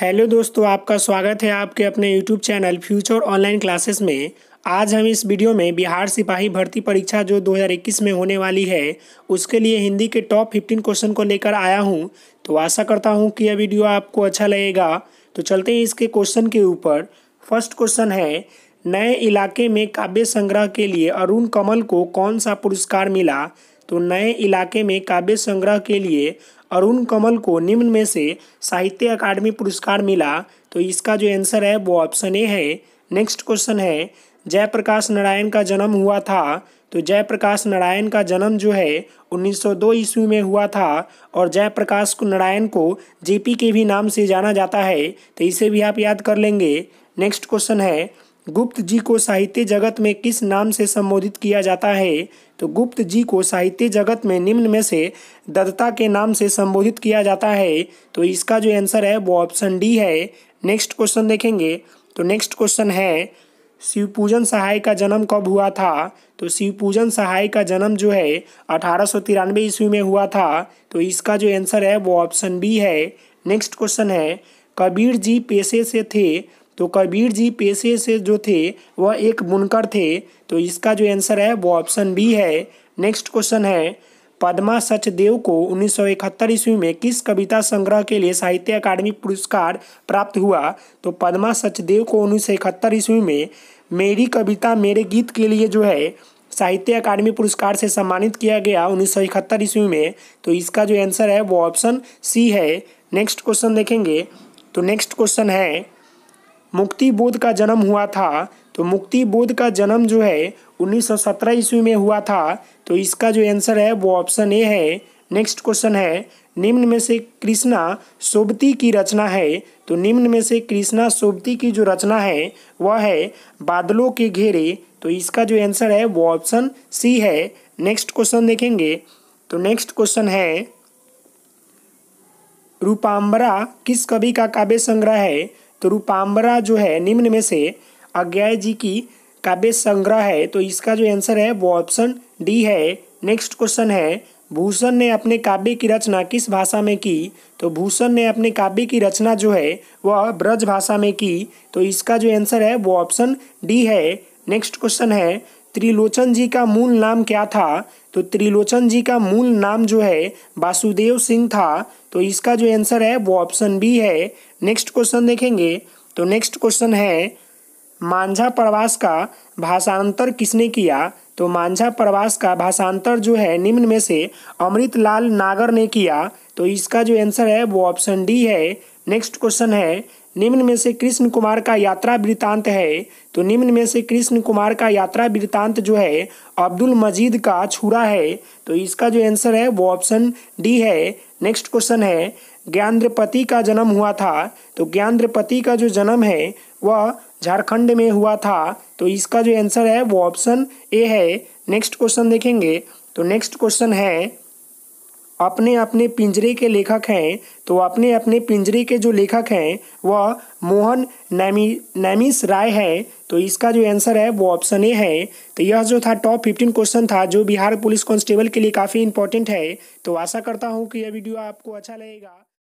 hello दोस्तों आपका स्वागत है आपके अपने YouTube channel future online classes में आज हम इस वीडियो में बिहार सिपाही भर्ती परीक्षा जो 2021 में होने वाली है उसके लिए हिंदी के टॉप 15 क्वेश्चन को लेकर आया हूं तो आशा करता हूं कि यह वीडियो आपको अच्छा लगेगा तो चलते हैं इसके क्वेश्चन के ऊपर फर्स्ट क्वेश्चन है नए इलाके में काव्य संग्रह के लिए अरुण कमल को कौन सा पुरस्कार मिला तो नए इलाके में काव्य संग्रह के लिए अरुण कमल को निम्न में से साहित्य अकादमी पुरस्कार मिला तो इसका जो आंसर है वो ऑप्शन ए है नेक्स्ट क्वेश्चन है जयप्रकाश नारायण का जन्म हुआ था तो जयप्रकाश नारायण का जन्म जो है 1902 ईस्वी में हुआ था और जयप्रकाश नारायण को जेपी के भी नाम से जाना जाता है तो इसे भी आप याद कर लेंगे नेक्स्ट क्वेश्चन है गुप्त जी को साहित्य जगत में किस नाम से संबोधित किया जाता है तो गुप्त जी को साहित्य जगत में निम्न में से दत्ता के नाम से संबोधित किया जाता है तो इसका जो आंसर है वो ऑप्शन डी है नेक्स्ट क्वेश्चन देखेंगे तो नेक्स्ट क्वेश्चन है शिवपूजन सहाय का जन्म कब हुआ था तो शिवपूजन सहाय का जन्म जो है अठारह सौ तिरानवे ईस्वी में हुआ था तो इसका जो आंसर है वो ऑप्शन बी है नेक्स्ट क्वेश्चन है कबीर जी पेशे से थे तो कबीर जी पेशे से जो थे वह एक बुनकर थे तो इसका जो आंसर है वो ऑप्शन बी है नेक्स्ट क्वेश्चन है पद्मा सचदेव को उन्नीस सौ इकहत्तर ईस्वी में किस कविता संग्रह के लिए साहित्य अकादमी पुरस्कार प्राप्त हुआ तो पद्मा सचदेव को उन्नीस सौ इकहत्तर ईस्वी में मेरी कविता मेरे गीत के लिए जो है साहित्य अकादमी पुरस्कार से सम्मानित किया गया उन्नीस सौ इकहत्तर ईस्वी में तो इसका जो आंसर है वो ऑप्शन सी है नेक्स्ट क्वेश्चन देखेंगे तो नेक्स्ट क्वेश्चन है मुक्ति बोध का जन्म हुआ था तो मुक्ति बोध का जन्म जो है 1917 ईस्वी में हुआ था तो इसका जो आंसर है वो ऑप्शन ए है नेक्स्ट क्वेश्चन है निम्न में से कृष्णा सोबती की रचना है तो निम्न में से कृष्णा सोबती की जो रचना है वह है बादलों के घेरे तो इसका जो आंसर है वो ऑप्शन सी है नेक्स्ट क्वेश्चन देखेंगे तो नेक्स्ट क्वेश्चन है रूपांबरा किस कवि का काव्य संग्रह है तो रूपांबरा जो है निम्न में से अज्ञा जी की काव्य संग्रह है तो इसका जो आंसर है वो ऑप्शन डी है नेक्स्ट क्वेश्चन है भूषण ने अपने काव्य की रचना किस भाषा में की तो भूषण ने अपने काव्य की रचना जो है वह ब्रज भाषा में की तो इसका जो आंसर है वो ऑप्शन डी है नेक्स्ट क्वेश्चन है त्रिलोचन जी का मूल नाम क्या था तो त्रिलोचन जी का मूल नाम जो है वासुदेव सिंह था तो इसका जो आंसर है वो ऑप्शन बी है नेक्स्ट क्वेश्चन देखेंगे तो नेक्स्ट क्वेश्चन है मांझा प्रवास का भाषांतर किसने किया तो मांझा प्रवास का भाषांतर जो है निम्न में से अमृतलाल नागर ने किया तो इसका जो आंसर है वो ऑप्शन डी है नेक्स्ट क्वेश्चन है निम्न में से कृष्ण कुमार का यात्रा वृत्तांत है तो निम्न में से कृष्ण कुमार का यात्रा वृत्तांत जो है अब्दुल मजीद का छुरा है तो इसका जो आंसर है वो ऑप्शन डी है नेक्स्ट क्वेश्चन है ज्ञानद्रपति का जन्म हुआ था तो ज्ञानद्रपति का जो जन्म है वह झारखंड में हुआ था तो इसका जो आंसर है वो ऑप्शन ए है नेक्स्ट क्वेश्चन देखेंगे तो नेक्स्ट क्वेश्चन है अपने अपने पिंजरे के लेखक हैं तो अपने अपने पिंजरे के जो लेखक हैं वह मोहन नैमी नैमिस राय है तो इसका जो आंसर है वो ऑप्शन ए है तो यह जो था टॉप फिफ्टीन क्वेश्चन था जो बिहार पुलिस कांस्टेबल के लिए काफ़ी इंपॉर्टेंट है तो आशा करता हूँ कि यह वीडियो आपको अच्छा लगेगा